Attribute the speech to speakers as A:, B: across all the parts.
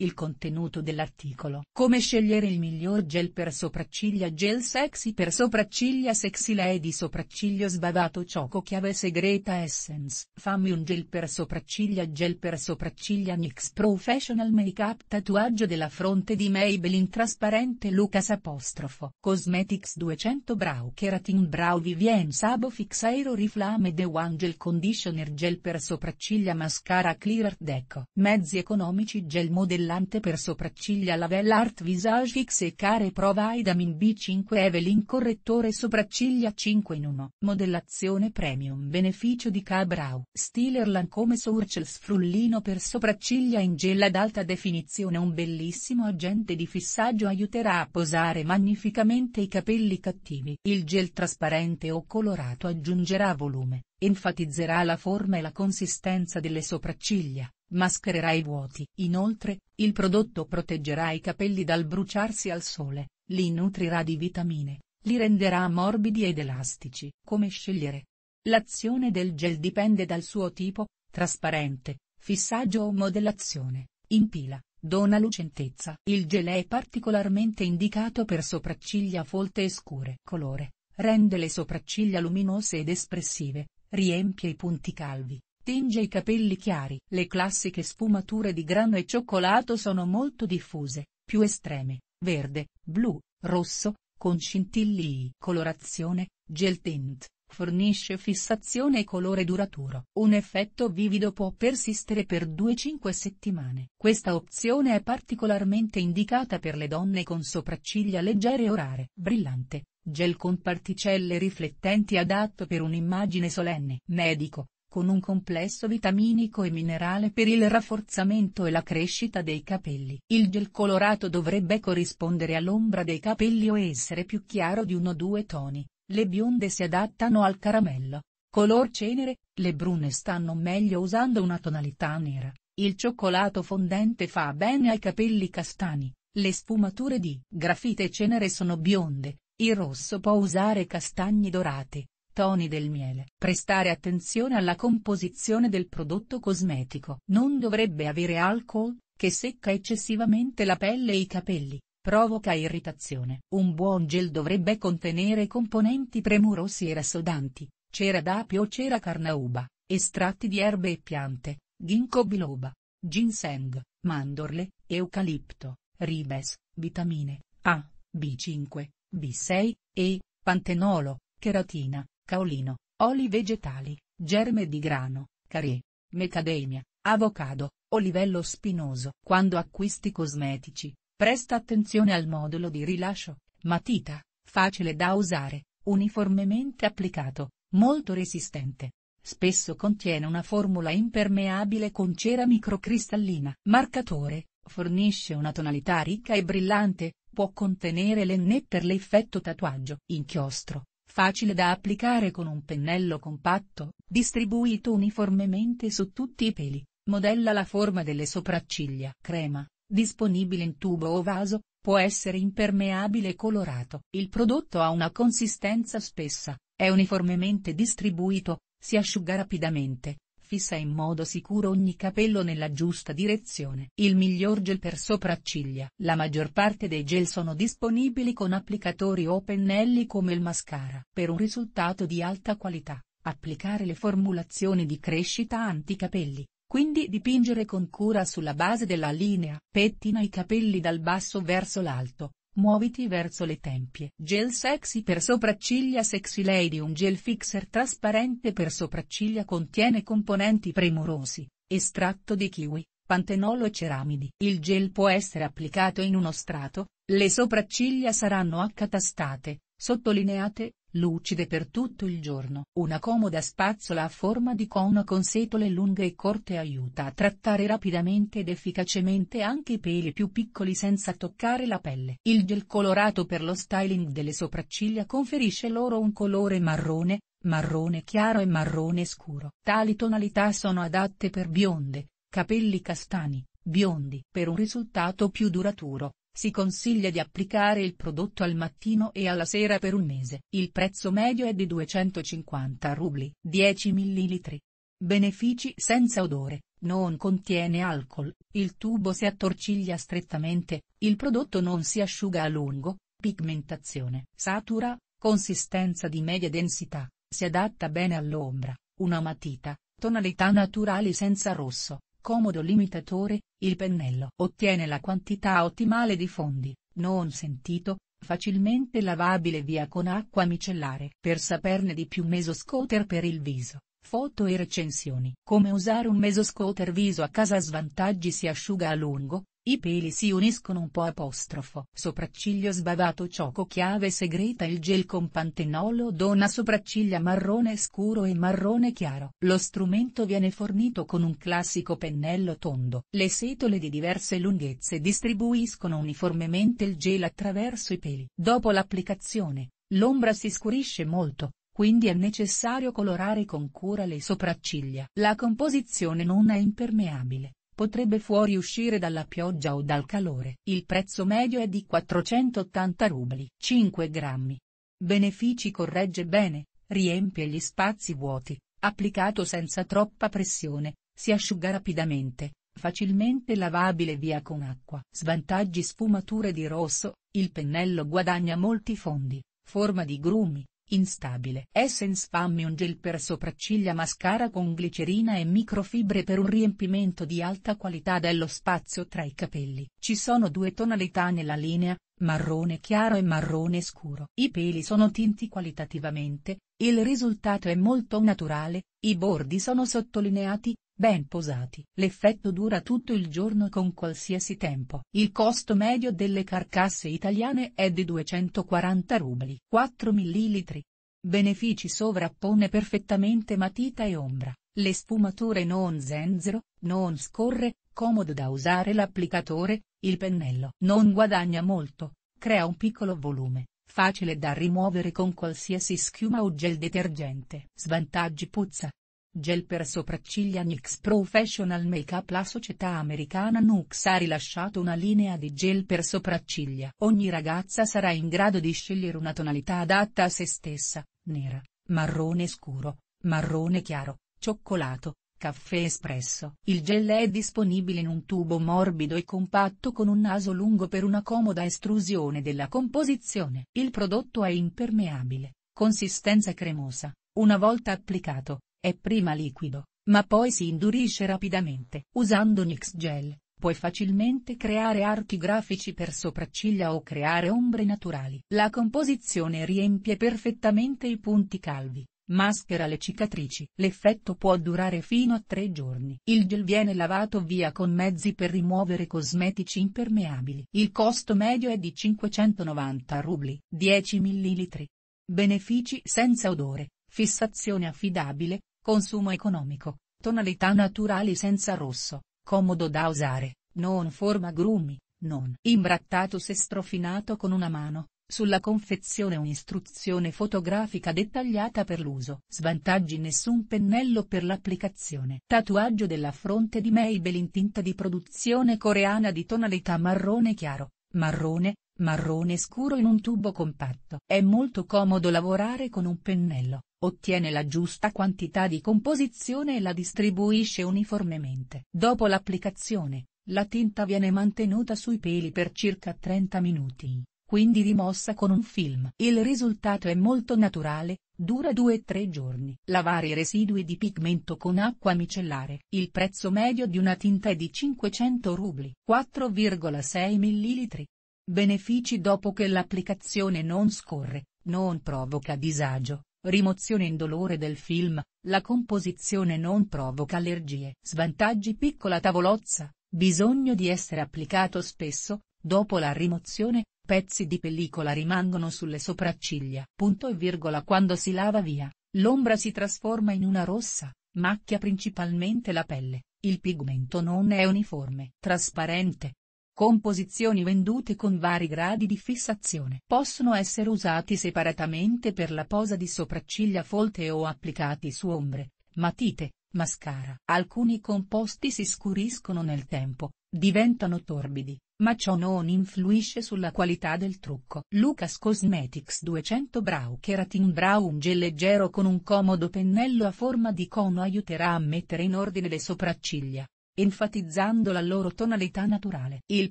A: Il contenuto dell'articolo. Come scegliere il miglior gel per sopracciglia Gel sexy per sopracciglia sexy lady sopracciglio sbavato cioco chiave segreta essence. Fammi un gel per sopracciglia Gel per sopracciglia NYX Professional Makeup Tatuaggio della fronte di Maybelline Trasparente Lucas Apostrofo. Cosmetics 200 Brow Keratin Brow Vivien Sabo Fix Aero Riflame The One Gel Conditioner Gel per sopracciglia Mascara Clear Art Deco. Mezzi economici Gel modellato brillante per sopracciglia la Art Visage X e Care Pro Vitamin B5 Evelyn Correttore Sopracciglia 5 in 1. Modellazione Premium Beneficio di Cabrau. Stiller Lancome Sourcels Frullino per sopracciglia in gel ad alta definizione Un bellissimo agente di fissaggio aiuterà a posare magnificamente i capelli cattivi. Il gel trasparente o colorato aggiungerà volume, enfatizzerà la forma e la consistenza delle sopracciglia Maschererà i vuoti. Inoltre, il prodotto proteggerà i capelli dal bruciarsi al sole, li nutrirà di vitamine, li renderà morbidi ed elastici. Come scegliere? L'azione del gel dipende dal suo tipo, trasparente, fissaggio o modellazione, in pila, dona lucentezza. Il gel è particolarmente indicato per sopracciglia folte e scure. Colore, rende le sopracciglia luminose ed espressive, riempie i punti calvi, tinge i capelli chiari. Le classiche sfumature di grano e cioccolato sono molto diffuse, più estreme, verde, blu, rosso, con scintillii. Colorazione, gel tint, fornisce fissazione e colore duraturo. Un effetto vivido può persistere per 2-5 settimane. Questa opzione è particolarmente indicata per le donne con sopracciglia leggere o rare. Brillante, gel con particelle riflettenti adatto per un'immagine solenne. Medico, con un complesso vitaminico e minerale per il rafforzamento e la crescita dei capelli. Il gel colorato dovrebbe corrispondere all'ombra dei capelli o essere più chiaro di uno o due toni, le bionde si adattano al caramello, color cenere, le brune stanno meglio usando una tonalità nera, il cioccolato fondente fa bene ai capelli castani, le sfumature di grafite e cenere sono bionde, il rosso può usare castagni dorate. Toni del miele. Prestare attenzione alla composizione del prodotto cosmetico. Non dovrebbe avere alcol, che secca eccessivamente la pelle e i capelli, provoca irritazione. Un buon gel dovrebbe contenere componenti premurosi e rassodanti, cera d'apio o cera carnauba, estratti di erbe e piante, ginkgo biloba, ginseng, mandorle, eucalipto, ribes, vitamine A, B5, B6, E, pantenolo, cheratina, caolino, oli vegetali, germe di grano, carie, mecademia, avocado, olivello spinoso. Quando acquisti cosmetici, presta attenzione al modulo di rilascio, matita, facile da usare, uniformemente applicato, molto resistente. Spesso contiene una formula impermeabile con cera microcristallina. Marcatore, fornisce una tonalità ricca e brillante, può contenere l'enne per l'effetto tatuaggio. Inchiostro, facile da applicare con un pennello compatto, distribuito uniformemente su tutti i peli, modella la forma delle sopracciglia. Crema, disponibile in tubo o vaso, può essere impermeabile e colorato. Il prodotto ha una consistenza spessa, è uniformemente distribuito, si asciuga rapidamente, fissa in modo sicuro ogni capello nella giusta direzione. Il miglior gel per sopracciglia. La maggior parte dei gel sono disponibili con applicatori o pennelli come il mascara. Per un risultato di alta qualità, applicare le formulazioni di crescita anticapelli. Quindi dipingere con cura sulla base della linea, pettina i capelli dal basso verso l'alto, Muoviti verso le tempie. Gel sexy per sopracciglia Sexy Lady Un gel fixer trasparente per sopracciglia contiene componenti premurosi, estratto di kiwi, pantenolo e ceramidi. Il gel può essere applicato in uno strato, le sopracciglia saranno accatastate, sottolineate, lucide per tutto il giorno. Una comoda spazzola a forma di cono con setole lunghe e corte aiuta a trattare rapidamente ed efficacemente anche i peli più piccoli senza toccare la pelle. Il gel colorato per lo styling delle sopracciglia conferisce loro un colore marrone, marrone chiaro e marrone scuro. Tali tonalità sono adatte per bionde, capelli castani, biondi. Per un risultato più duraturo, si consiglia di applicare il prodotto al mattino e alla sera per un mese. Il prezzo medio è di 250 rubli. 10 ml. Benefici senza odore, non contiene alcol, il tubo si attorciglia strettamente, il prodotto non si asciuga a lungo, pigmentazione satura, consistenza di media densità, si adatta bene all'ombra, una matita, tonalità naturali senza rosso, comodo limitatore, il pennello ottiene la quantità ottimale di fondi, non sentito, facilmente lavabile via con acqua micellare. Per saperne di più mesoscoter per il viso. Foto e recensioni. Come usare un mesoscoter viso a casa svantaggi si asciuga a lungo, i peli si uniscono un po' apostrofo. Sopracciglio sbavato cioco chiave segreta Il gel con pantenolo dona sopracciglia marrone scuro e marrone chiaro. Lo strumento viene fornito con un classico pennello tondo. Le setole di diverse lunghezze distribuiscono uniformemente il gel attraverso i peli. Dopo l'applicazione, l'ombra si scurisce molto, quindi è necessario colorare con cura le sopracciglia. La composizione non è impermeabile, potrebbe fuoriuscire dalla pioggia o dal calore. Il prezzo medio è di 480 rubli. 5 grammi. Benefici corregge bene, riempie gli spazi vuoti, applicato senza troppa pressione, si asciuga rapidamente, facilmente lavabile via con acqua. Svantaggi sfumature di rosso, il pennello guadagna molti fondi, forma di grumi, Instabile. Essence Fammi gel per sopracciglia mascara con glicerina e microfibre per un riempimento di alta qualità dello spazio tra i capelli. Ci sono due tonalità nella linea, marrone chiaro e marrone scuro. I peli sono tinti qualitativamente, il risultato è molto naturale, i bordi sono sottolineati, ben posati. L'effetto dura tutto il giorno con qualsiasi tempo. Il costo medio delle carcasse italiane è di 240 rubli. 4 ml. Benefici sovrappone perfettamente matita e ombra, le sfumature non zenzero, non scorre, comodo da usare l'applicatore, il pennello non guadagna molto, crea un piccolo volume, facile da rimuovere con qualsiasi schiuma o gel detergente. Svantaggi puzza, Gel per sopracciglia NYX Professional Makeup La società americana Nux ha rilasciato una linea di gel per sopracciglia. Ogni ragazza sarà in grado di scegliere una tonalità adatta a se stessa, nera, marrone scuro, marrone chiaro, cioccolato, caffè espresso. Il gel è disponibile in un tubo morbido e compatto con un naso lungo per una comoda estrusione della composizione. Il prodotto è impermeabile, consistenza cremosa, una volta applicato è prima liquido, ma poi si indurisce rapidamente. Usando Nyx Gel, puoi facilmente creare archi grafici per sopracciglia o creare ombre naturali. La composizione riempie perfettamente i punti calvi, maschera le cicatrici. L'effetto può durare fino a tre giorni. Il gel viene lavato via con mezzi per rimuovere cosmetici impermeabili. Il costo medio è di 590 rubli. 10 ml. Benefici senza odore, fissazione affidabile, Consumo economico, tonalità naturali senza rosso, comodo da usare, non forma grumi, non imbrattato se strofinato con una mano, sulla confezione un'istruzione fotografica dettagliata per l'uso. Svantaggi nessun pennello per l'applicazione. Tatuaggio della fronte di Maybelline tinta di produzione coreana di tonalità marrone chiaro, marrone, marrone scuro in un tubo compatto. È molto comodo lavorare con un pennello, Ottiene la giusta quantità di composizione e la distribuisce uniformemente. Dopo l'applicazione, la tinta viene mantenuta sui peli per circa 30 minuti, quindi rimossa con un film. Il risultato è molto naturale, dura 2-3 giorni. Lavare i residui di pigmento con acqua micellare. Il prezzo medio di una tinta è di 500 rubli. 4,6 ml. Benefici dopo che l'applicazione non scorre, non provoca disagio, Rimozione indolore del film, la composizione non provoca allergie. Svantaggi piccola tavolozza, bisogno di essere applicato spesso, dopo la rimozione, pezzi di pellicola rimangono sulle sopracciglia. Punto e virgola quando si lava via, l'ombra si trasforma in una rossa, macchia principalmente la pelle, il pigmento non è uniforme. Trasparente, Composizioni vendute con vari gradi di fissazione. Possono essere usati separatamente per la posa di sopracciglia folte o applicati su ombre, matite, mascara. Alcuni composti si scuriscono nel tempo, diventano torbidi, ma ciò non influisce sulla qualità del trucco. Lucas Cosmetics 200 Brow Keratin Brow un gel leggero con un comodo pennello a forma di cono aiuterà a mettere in ordine le sopracciglia enfatizzando la loro tonalità naturale. Il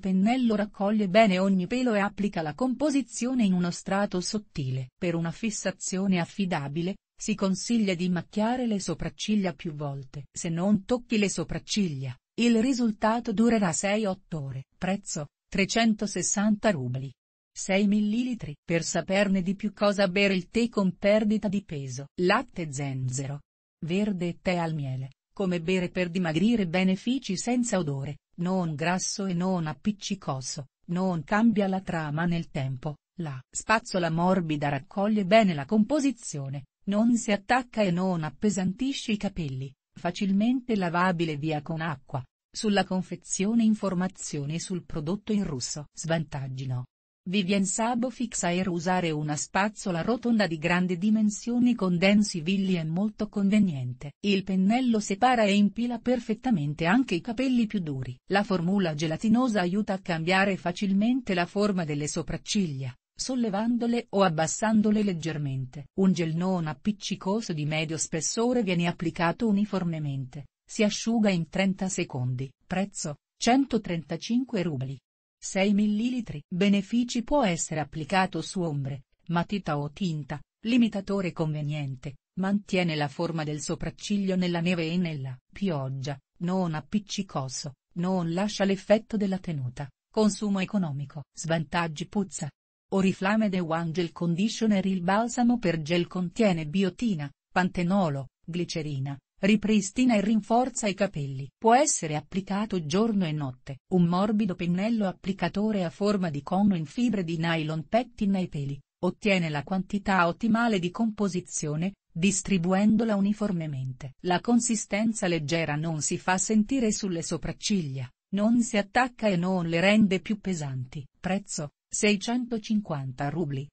A: pennello raccoglie bene ogni pelo e applica la composizione in uno strato sottile. Per una fissazione affidabile, si consiglia di macchiare le sopracciglia più volte. Se non tocchi le sopracciglia, il risultato durerà 6-8 ore. Prezzo, 360 rubli. 6 ml. Per saperne di più cosa bere il tè con perdita di peso. Latte zenzero. Verde e tè al miele come bere per dimagrire benefici senza odore, non grasso e non appiccicoso, non cambia la trama nel tempo, la spazzola morbida raccoglie bene la composizione, non si attacca e non appesantisce i capelli, facilmente lavabile via con acqua. Sulla confezione informazioni sul prodotto in russo. Svantaggi no, Vivien Sabo fixa era usare una spazzola rotonda di grandi dimensioni con densi villi è molto conveniente. Il pennello separa e impila perfettamente anche i capelli più duri. La formula gelatinosa aiuta a cambiare facilmente la forma delle sopracciglia, sollevandole o abbassandole leggermente. Un gel non appiccicoso di medio spessore viene applicato uniformemente, si asciuga in 30 secondi. Prezzo, 135 rubli. 6 ml. Benefici può essere applicato su ombre, matita o tinta, limitatore conveniente, mantiene la forma del sopracciglio nella neve e nella pioggia, non appiccicoso, non lascia l'effetto della tenuta, consumo economico. Svantaggi puzza. Oriflame The One Gel Conditioner Il balsamo per gel contiene biotina, pantenolo, glicerina, Ripristina e rinforza i capelli. Può essere applicato giorno e notte. Un morbido pennello applicatore a forma di cono in fibre di nylon pettina i peli. Ottiene la quantità ottimale di composizione, distribuendola uniformemente. La consistenza leggera non si fa sentire sulle sopracciglia, non si attacca e non le rende più pesanti. Prezzo, 650 rubli.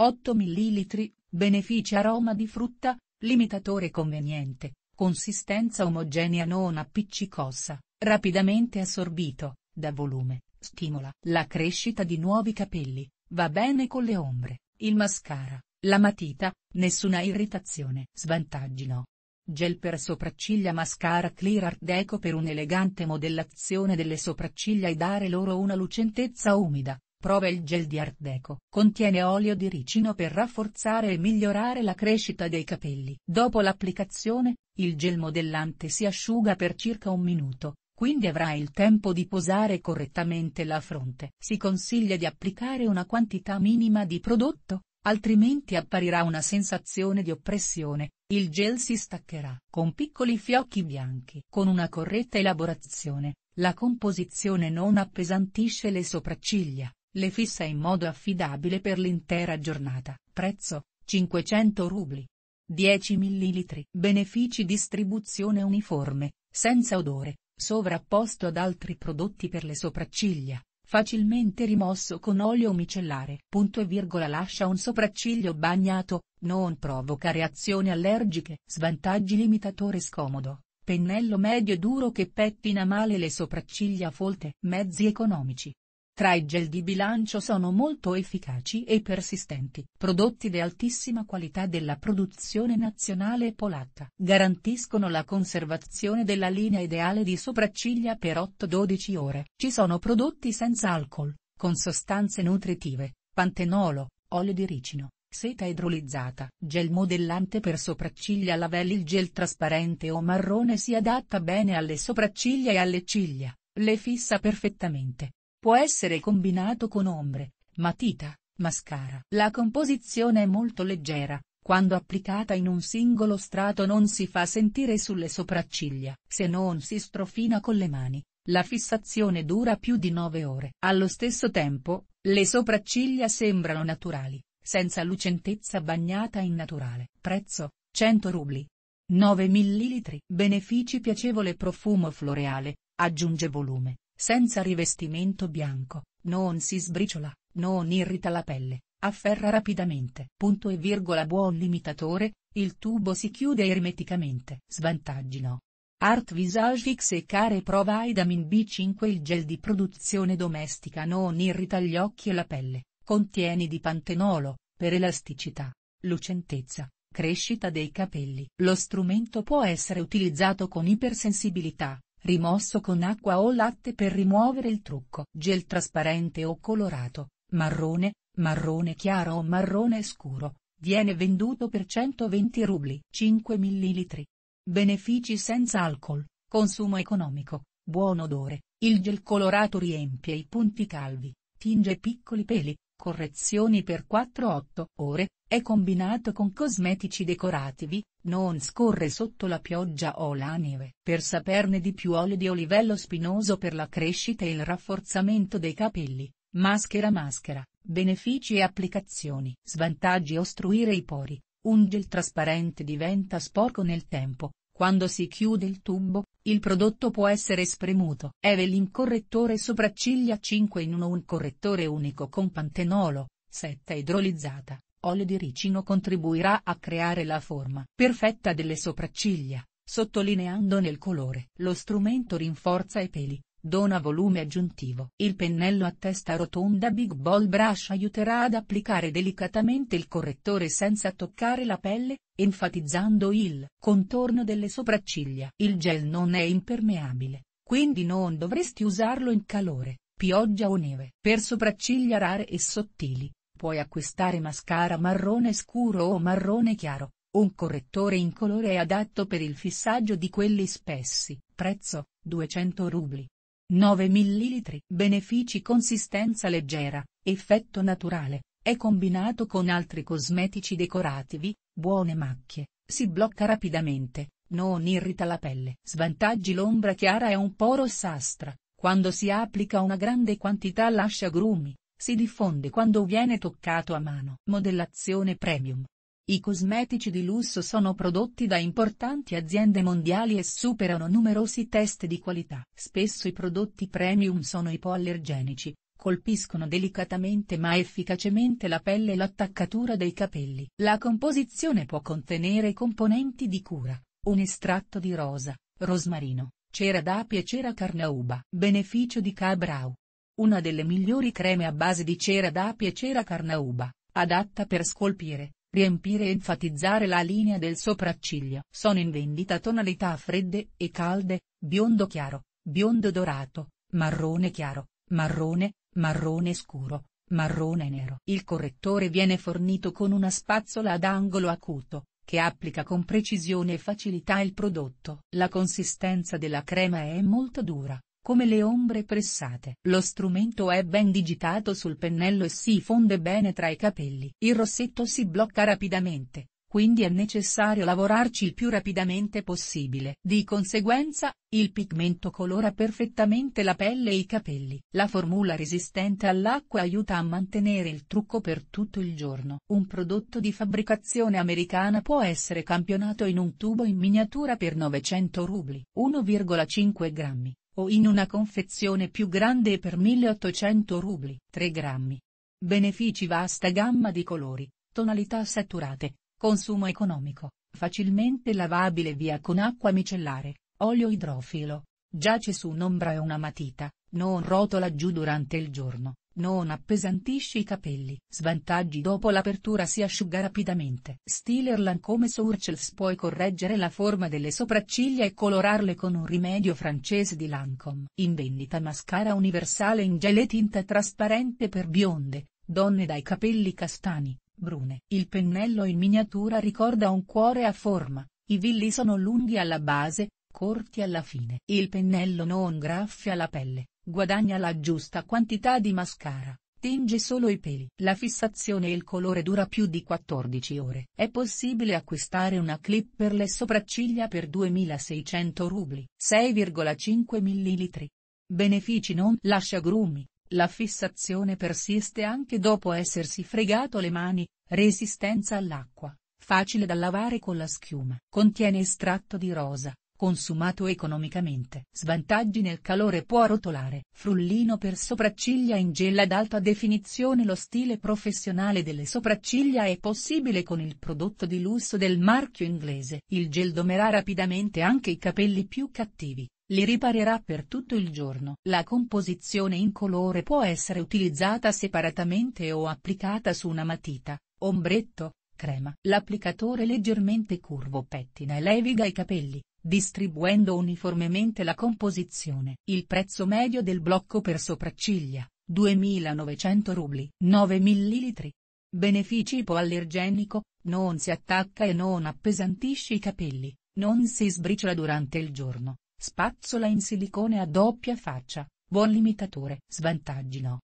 A: 8 ml, benefici aroma di frutta, limitatore conveniente Consistenza omogenea non appiccicosa, rapidamente assorbito, da volume, stimola la crescita di nuovi capelli, va bene con le ombre, il mascara, la matita, nessuna irritazione. Svantaggi no. Gel per sopracciglia Mascara Clear Art Deco per un'elegante modellazione delle sopracciglia e dare loro una lucentezza umida, Prova il gel di Art Deco. Contiene olio di ricino per rafforzare e migliorare la crescita dei capelli. Dopo l'applicazione, il gel modellante si asciuga per circa un minuto, quindi avrai il tempo di posare correttamente la fronte. Si consiglia di applicare una quantità minima di prodotto, altrimenti apparirà una sensazione di oppressione, il gel si staccherà. Con piccoli fiocchi bianchi. Con una corretta elaborazione, la composizione non appesantisce le sopracciglia, le fissa in modo affidabile per l'intera giornata. Prezzo, 500 rubli. 10 ml. Benefici Distribuzione uniforme, senza odore, sovrapposto ad altri prodotti per le sopracciglia, facilmente rimosso con olio micellare. Punto e virgola lascia un sopracciglio bagnato, non provoca reazioni allergiche. Svantaggi limitatore scomodo, pennello medio duro che pettina male le sopracciglia folte. Mezzi economici, tra i gel di bilancio sono molto efficaci e persistenti, prodotti di altissima qualità della produzione nazionale polacca. Garantiscono la conservazione della linea ideale di sopracciglia per 8-12 ore. Ci sono prodotti senza alcol, con sostanze nutritive, pantenolo, olio di ricino, seta idrolizzata. Gel modellante per sopracciglia Lavel Il gel trasparente o marrone si adatta bene alle sopracciglia e alle ciglia, le fissa perfettamente Può essere combinato con ombre, matita, mascara. La composizione è molto leggera, quando applicata in un singolo strato non si fa sentire sulle sopracciglia. Se non si strofina con le mani, la fissazione dura più di 9 ore. Allo stesso tempo, le sopracciglia sembrano naturali, senza lucentezza bagnata in naturale. Prezzo, 100 rubli. 9 ml. Benefici piacevole profumo floreale, aggiunge volume, senza rivestimento bianco, non si sbriciola, non irrita la pelle, afferra rapidamente. Punto e virgola buon limitatore, il tubo si chiude ermeticamente. Svantaggi no. Art Visage X e Care Pro Vitamin B5 Il gel di produzione domestica non irrita gli occhi e la pelle, contiene di pantenolo, per elasticità, lucentezza, crescita dei capelli. Lo strumento può essere utilizzato con ipersensibilità, Rimosso con acqua o latte per rimuovere il trucco. Gel trasparente o colorato, marrone, marrone chiaro o marrone scuro, viene venduto per 120 rubli. 5 ml. Benefici senza alcol, consumo economico, buon odore, il gel colorato riempie i punti calvi, tinge piccoli peli, correzioni per 4-8 ore, è combinato con cosmetici decorativi, non scorre sotto la pioggia o la neve. Per saperne di più olio di olivello spinoso per la crescita e il rafforzamento dei capelli, maschera maschera, benefici e applicazioni. Svantaggi ostruire i pori, un gel trasparente diventa sporco nel tempo, quando si chiude il tubo, il prodotto può essere spremuto. Evelyn Correttore sopracciglia 5 in 1 Un correttore unico con pantenolo, setta idrolizzata, olio di ricino contribuirà a creare la forma perfetta delle sopracciglia, sottolineandone il colore. Lo strumento rinforza i peli, Dona volume aggiuntivo. Il pennello a testa rotonda Big Ball Brush aiuterà ad applicare delicatamente il correttore senza toccare la pelle, enfatizzando il contorno delle sopracciglia. Il gel non è impermeabile, quindi non dovresti usarlo in calore, pioggia o neve. Per sopracciglia rare e sottili, puoi acquistare mascara marrone scuro o marrone chiaro. Un correttore in colore è adatto per il fissaggio di quelli spessi. Prezzo, 200 rubli. 9 ml. Benefici Consistenza leggera, effetto naturale, è combinato con altri cosmetici decorativi, buone macchie, si blocca rapidamente, non irrita la pelle. Svantaggi L'ombra chiara è un po' rossastra, quando si applica una grande quantità lascia grumi, si diffonde quando viene toccato a mano. Modellazione Premium i cosmetici di lusso sono prodotti da importanti aziende mondiali e superano numerosi test di qualità. Spesso i prodotti premium sono ipoallergenici, colpiscono delicatamente ma efficacemente la pelle e l'attaccatura dei capelli. La composizione può contenere componenti di cura, un estratto di rosa, rosmarino, cera d'api e cera carnauba. Beneficio di Cabrau. Una delle migliori creme a base di cera d'api e cera carnauba, adatta per scolpire riempire e enfatizzare la linea del sopracciglio. Sono in vendita tonalità fredde e calde, biondo chiaro, biondo dorato, marrone chiaro, marrone, marrone scuro, marrone nero. Il correttore viene fornito con una spazzola ad angolo acuto, che applica con precisione e facilità il prodotto. La consistenza della crema è molto dura, come le ombre pressate. Lo strumento è ben digitato sul pennello e si fonde bene tra i capelli. Il rossetto si blocca rapidamente, quindi è necessario lavorarci il più rapidamente possibile. Di conseguenza, il pigmento colora perfettamente la pelle e i capelli. La formula resistente all'acqua aiuta a mantenere il trucco per tutto il giorno. Un prodotto di fabbricazione americana può essere campionato in un tubo in miniatura per 900 rubli, 1,5 grammi o in una confezione più grande per 1800 rubli, 3 grammi. Benefici vasta gamma di colori, tonalità saturate, consumo economico, facilmente lavabile via con acqua micellare, olio idrofilo, giace su un'ombra e una matita, non rotola giù durante il giorno, non appesantisci i capelli. Svantaggi dopo l'apertura si asciuga rapidamente. Stiller Lancome Surchels puoi correggere la forma delle sopracciglia e colorarle con un rimedio francese di Lancome. In vendita mascara universale in gel tinta trasparente per bionde, donne dai capelli castani, brune. Il pennello in miniatura ricorda un cuore a forma, i villi sono lunghi alla base, corti alla fine. Il pennello non graffia la pelle Guadagna la giusta quantità di mascara, tinge solo i peli. La fissazione e il colore dura più di 14 ore. È possibile acquistare una clip per le sopracciglia per 2600 rubli. 6,5 ml. Benefici non lascia grumi. La fissazione persiste anche dopo essersi fregato le mani, resistenza all'acqua, facile da lavare con la schiuma. Contiene estratto di rosa, Consumato economicamente. Svantaggi nel calore può rotolare. Frullino per sopracciglia in gel ad alta definizione Lo stile professionale delle sopracciglia è possibile con il prodotto di lusso del marchio inglese. Il gel domerà rapidamente anche i capelli più cattivi li riparerà per tutto il giorno. La composizione in colore può essere utilizzata separatamente o applicata su una matita, ombretto, crema. L'applicatore leggermente curvo pettina e leviga i capelli, distribuendo uniformemente la composizione. Il prezzo medio del blocco per sopracciglia, 2900 rubli. 9 ml. Benefici ipoallergenico, non si attacca e non appesantisce i capelli, non si sbriciola durante il giorno, spazzola in silicone a doppia faccia, buon limitatore. Svantaggi no.